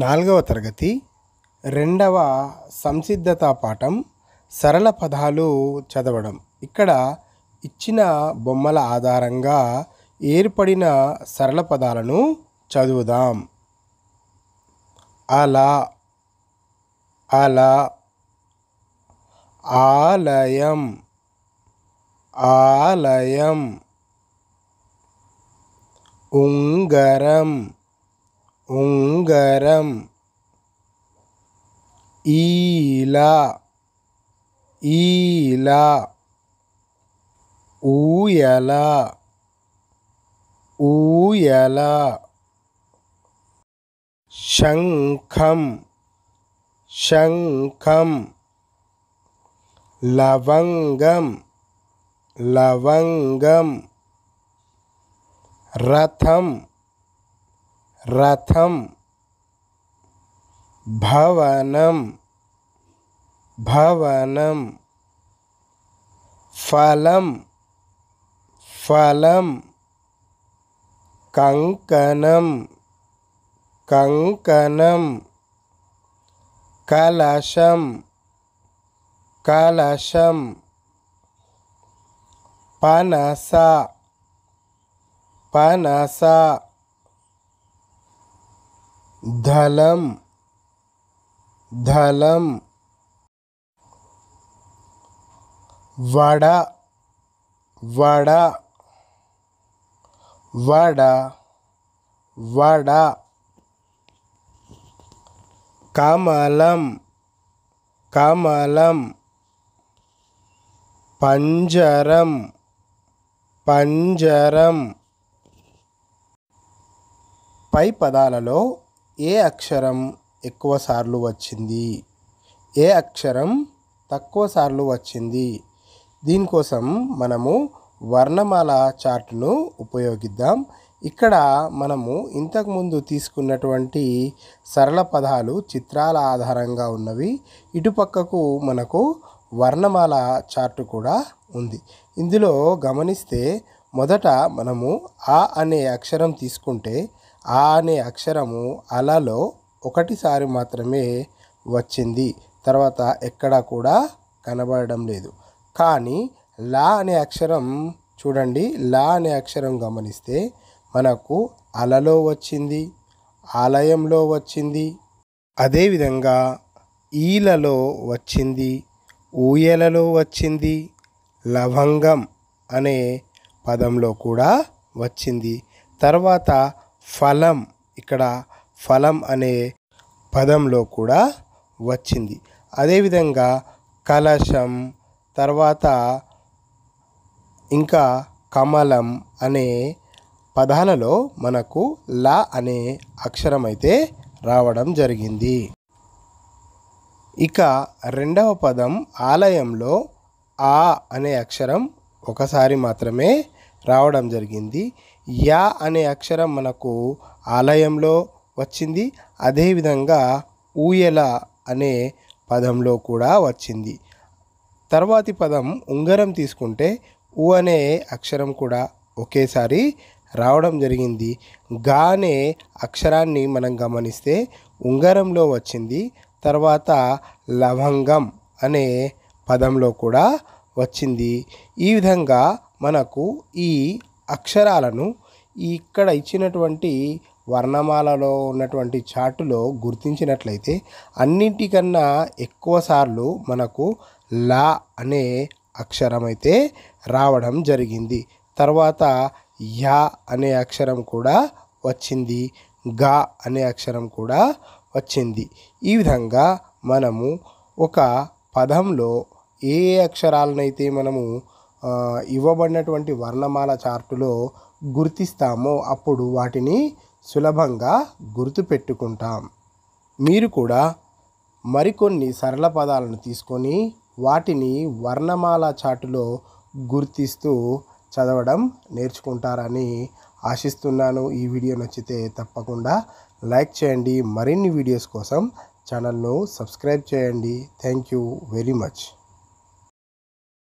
నాలుగవ తరగతి రెండవ సంసిద్ధతా పాఠం సరళ పదాలు చదవడం ఇక్కడ ఇచ్చిన బొమ్మల ఆధారంగా ఏర్పడిన సరళ పదాలను చదువుదాం అలా అలా ఆలయం ఆలయం ఉంగరం ഉങ്കരം ഈല ഈല ഊയല ഊയല ശംഖം ശംഖം ലവംഗം ലവംഗം രഥം रथं भवनं भवनं फलं फलं कंकनम कंकनम कलशं कलशं पनसा पनसा ధలం ధలం వడ వడ వడ వడ కమలం కమలం పంజరం పంజరం పై పదాలలో ఏ అక్షరం ఎక్కువ సార్లు వచ్చింది ఏ అక్షరం తక్కువ సార్లు వచ్చింది దీనికోసం మనము వర్ణమాల చార్ట్ను ఉపయోగిద్దాం ఇక్కడ మనము ఇంతకుముందు తీసుకున్నటువంటి సరళ పదాలు చిత్రాల ఆధారంగా ఉన్నవి ఇటుపక్కకు మనకు వర్ణమాల చార్టు కూడా ఉంది ఇందులో గమనిస్తే మొదట మనము ఆ అనే అక్షరం తీసుకుంటే ఆ అనే అక్షరము అలలో ఒకటిసారి మాత్రమే వచ్చింది తర్వాత ఎక్కడా కూడా కనబడడం లేదు కానీ లా అనే అక్షరం చూడండి లా అనే అక్షరం గమనిస్తే మనకు అలలో వచ్చింది ఆలయంలో వచ్చింది అదేవిధంగా ఈలలో వచ్చింది ఊయలలో వచ్చింది లవంగం అనే పదంలో కూడా వచ్చింది తర్వాత ఫలం ఇక్కడ ఫలం అనే పదంలో కూడా వచ్చింది అదేవిధంగా కలశం తర్వాత ఇంకా కమలం అనే పదాలలో మనకు లా అనే అక్షరం అయితే రావడం జరిగింది ఇక రెండవ పదం ఆలయంలో ఆ అనే అక్షరం ఒకసారి మాత్రమే రావడం జరిగింది యా అనే అక్షరం మనకు ఆలయంలో వచ్చింది అదేవిధంగా ఊయల అనే పదంలో కూడా వచ్చింది తర్వాతి పదం ఉంగరం తీసుకుంటే ఉ అనే అక్షరం కూడా ఒకేసారి రావడం జరిగింది గా అనే అక్షరాన్ని మనం గమనిస్తే ఉంగరంలో వచ్చింది తర్వాత లవంగం అనే పదంలో కూడా వచ్చింది ఈ విధంగా మనకు ఈ అక్షరాలను ఇక్కడ ఇచ్చినటువంటి వర్ణమాలలో ఉన్నటువంటి చాటులో గుర్తించినట్లయితే అన్నింటికన్నా ఎక్కువ సార్లు మనకు లా అనే అక్షరం అయితే రావడం జరిగింది తర్వాత యా అనే అక్షరం కూడా వచ్చింది గా అనే అక్షరం కూడా వచ్చింది ఈ విధంగా మనము ఒక పదంలో ఏ అక్షరాలనైతే మనము ఇవ్వబడినటువంటి వర్ణమాల చార్టులో గుర్తిస్తామో అప్పుడు వాటిని సులభంగా గుర్తుపెట్టుకుంటాం మీరు కూడా మరికొన్ని సరళ పదాలను తీసుకొని వాటిని వర్ణమాల చాటులో గుర్తిస్తూ చదవడం నేర్చుకుంటారని ఆశిస్తున్నాను ఈ వీడియో నచ్చితే తప్పకుండా లైక్ చేయండి మరిన్ని వీడియోస్ కోసం ఛానల్ను సబ్స్క్రైబ్ చేయండి థ్యాంక్ యూ వెరీ మచ్